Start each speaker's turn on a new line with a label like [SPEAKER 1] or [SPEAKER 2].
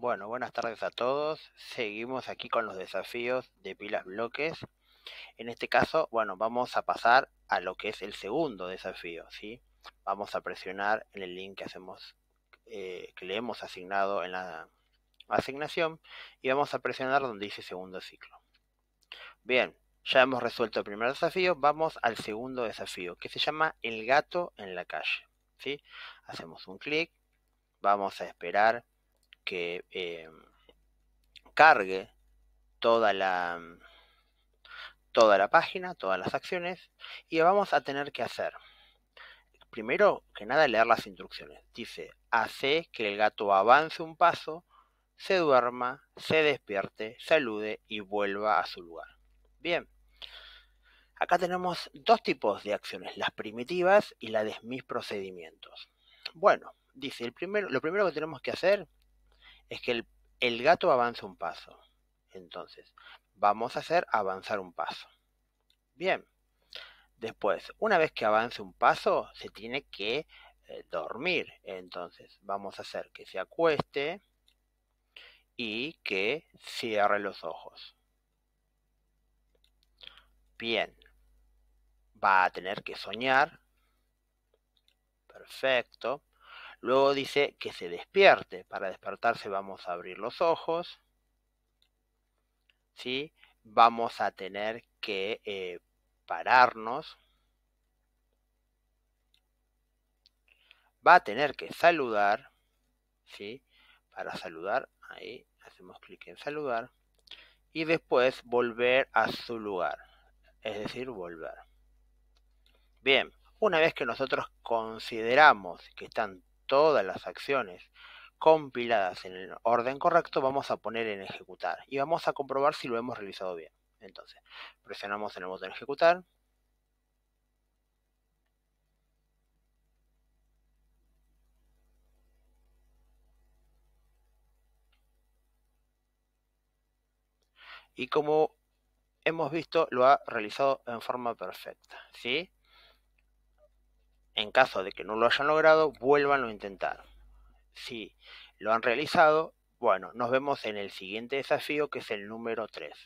[SPEAKER 1] Bueno, buenas tardes a todos. Seguimos aquí con los desafíos de pilas bloques. En este caso, bueno, vamos a pasar a lo que es el segundo desafío, ¿sí? Vamos a presionar en el link que hacemos, eh, que le hemos asignado en la asignación y vamos a presionar donde dice segundo ciclo. Bien, ya hemos resuelto el primer desafío, vamos al segundo desafío, que se llama el gato en la calle, ¿sí? Hacemos un clic, vamos a esperar que em, cargue toda la, toda la página, todas las acciones, y vamos a tener que hacer, primero que nada, leer las instrucciones. Dice, hace que el gato avance un paso, se duerma, se despierte, salude y vuelva a su lugar. Bien. Acá tenemos dos tipos de acciones, las primitivas y las de mis procedimientos. Bueno, dice, el primero, lo primero que tenemos que hacer es que el, gato avanza un paso. Entonces, vamos a hacer avanzar un paso. Bien. Después, una vez que avance un paso, se tiene que eh, dormir. Entonces, vamos a hacer que se acueste y que cierre los ojos. Bien. Va a tener que soñar. Perfecto. Luego dice que se despierte. Para despertarse vamos a abrir los ojos. ¿sí? Vamos a tener que eh, pararnos. Va a tener que saludar. ¿sí? Para saludar, ahí hacemos clic en saludar. Y después volver a su lugar. Es decir, volver. Bien, una vez que nosotros consideramos que están todas las acciones compiladas en el orden correcto, vamos a poner en ejecutar y vamos a comprobar si lo hemos realizado bien. Entonces, presionamos en el botón ejecutar. Y como hemos visto, lo ha realizado en forma perfecta. ¿sí? En caso de que no lo hayan logrado, vuelvan a intentar. Si lo han realizado, bueno, nos vemos en el siguiente desafío que es el número 3.